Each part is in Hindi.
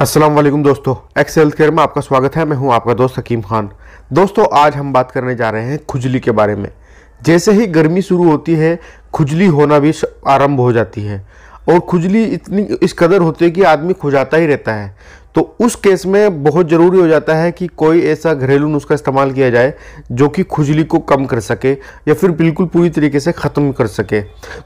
अस्सलाम वालेकुम दोस्तों एक्स हेल्थ केयर में आपका स्वागत है मैं हूं आपका दोस्त हकीम खान दोस्तों आज हम बात करने जा रहे हैं खुजली के बारे में जैसे ही गर्मी शुरू होती है खुजली होना भी आरंभ हो जाती है और खुजली इतनी इस कदर होती है कि आदमी खुजाता ही रहता है तो उस केस में बहुत ज़रूरी हो जाता है कि कोई ऐसा घरेलू नुस्खा इस्तेमाल किया जाए जो कि खुजली को कम कर सके या फिर बिल्कुल पूरी तरीके से ख़त्म कर सके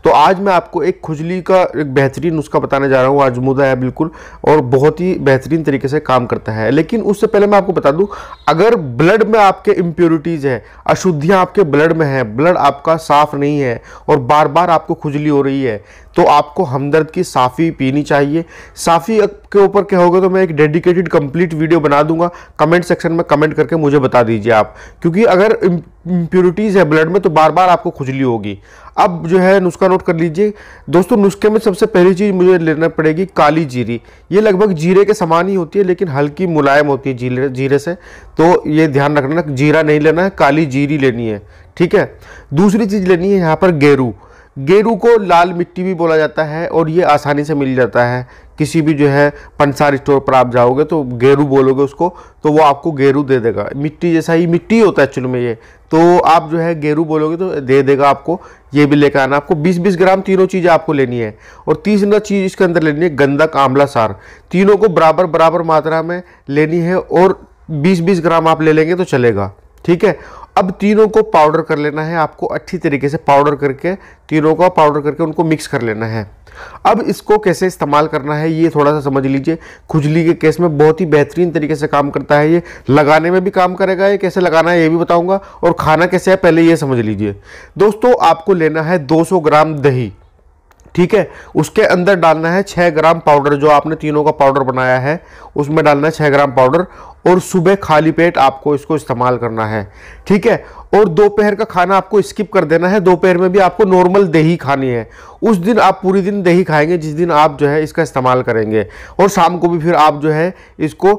तो आज मैं आपको एक खुजली का एक बेहतरीन नुस्खा बताने जा रहा हूँ आजमूदा है बिल्कुल और बहुत ही बेहतरीन तरीके से काम करता है लेकिन उससे पहले मैं आपको बता दूँ अगर ब्लड में आपके इम्प्योरिटीज़ है अशुद्धियाँ आपके ब्लड में हैं ब्लड आपका साफ़ नहीं है और बार बार आपको खुजली हो रही है तो आपको हमदर्द की साफ़ी पीनी चाहिए साफ़ी के ऊपर क्या होगा तो मैं एक डेडिकेटेड कंप्लीट वीडियो बना दूंगा कमेंट सेक्शन में कमेंट करके मुझे बता दीजिए आप क्योंकि अगर इम्प्योरिटीज़ है ब्लड में तो बार बार आपको खुजली होगी अब जो है नुस्खा नोट कर लीजिए दोस्तों नुस्खे में सबसे पहली चीज़ मुझे लेना पड़ेगी काली जीरी ये लगभग जीरे के समान ही होती है लेकिन हल्की मुलायम होती है जीरे जीरे से तो ये ध्यान रखना जीरा नहीं लेना है काली जीरी लेनी है ठीक है दूसरी चीज़ लेनी है यहाँ पर गेरू गेरू को लाल मिट्टी भी बोला जाता है और ये आसानी से मिल जाता है किसी भी जो है पंसार स्टोर पर आप जाओगे तो गेरू बोलोगे उसको तो वो आपको गेरू दे देगा मिट्टी जैसा ही मिट्टी होता है एक्चुअल में ये तो आप जो है गेरू बोलोगे तो दे देगा आपको ये भी लेकर आना आपको 20-20 ग्राम तीनों चीज़ें आपको लेनी है और तीसरा चीज़ इसके अंदर लेनी है गंधक आंवला सार तीनों को बराबर बराबर मात्रा में लेनी है और बीस बीस ग्राम आप ले लेंगे तो चलेगा ठीक है अब तीनों को पाउडर कर लेना है आपको अच्छी तरीके से पाउडर करके तीनों का पाउडर करके उनको मिक्स कर लेना है अब इसको कैसे इस्तेमाल करना है ये थोड़ा सा समझ लीजिए खुजली के केस में बहुत ही बेहतरीन तरीके से काम करता है ये लगाने में भी काम करेगा ये कैसे लगाना है ये भी बताऊंगा और खाना कैसे है पहले ये समझ लीजिए दोस्तों आपको लेना है 200 ग्राम दही ठीक है उसके अंदर डालना है 6 ग्राम पाउडर जो आपने तीनों का पाउडर बनाया है उसमें डालना है छः ग्राम पाउडर और सुबह खाली पेट आपको इसको इस्तेमाल करना है ठीक है और दोपहर का खाना आपको स्किप कर देना है दोपहर में भी आपको नॉर्मल दही खानी है उस दिन आप पूरी दिन दही खाएंगे जिस दिन आप जो है इसका इस्तेमाल करेंगे और शाम को भी फिर आप जो है इसको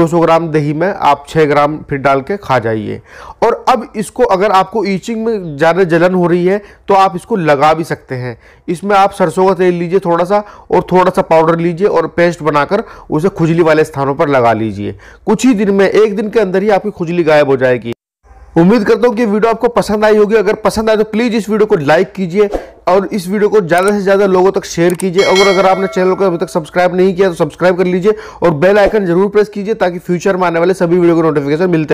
200 ग्राम दही में आप 6 ग्राम फिर डाल के खा जाइए और अब इसको अगर आपको ईचिंग में ज़्यादा जलन हो रही है तो आप इसको लगा भी सकते हैं इसमें आप सरसों का तेल लीजिए थोड़ा सा और थोड़ा सा पाउडर लीजिए और पेस्ट बनाकर उसे खुजली वाले स्थानों पर लगा लीजिए कुछ ही दिन में एक दिन के अंदर ही आपकी खुजली गायब हो जाएगी उम्मीद करता हूँ कि वीडियो आपको पसंद आई होगी अगर पसंद आए तो प्लीज़ इस वीडियो को लाइक कीजिए और इस वीडियो को ज़्यादा से ज़्यादा लोगों तक शेयर कीजिए और अगर आपने चैनल को अभी तक सब्सक्राइब नहीं किया तो सब्सक्राइब कर लीजिए और बेल आइकन जरूर प्रेस कीजिए ताकि फ्यूचर में आने वाले सभी वीडियो को नोटिफिकेशन मिलते